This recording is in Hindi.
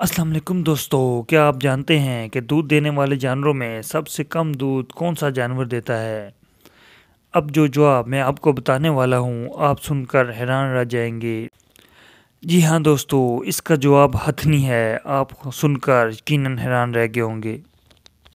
अस्सलाम वालेकुम दोस्तों क्या आप जानते हैं कि दूध देने वाले जानवरों में सबसे कम दूध कौन सा जानवर देता है अब जो जवाब मैं आपको बताने वाला हूँ आप सुनकर हैरान रह जाएंगे जी हाँ दोस्तों इसका जवाब हथनी है आप सुनकर यकीन हैरान रह गए होंगे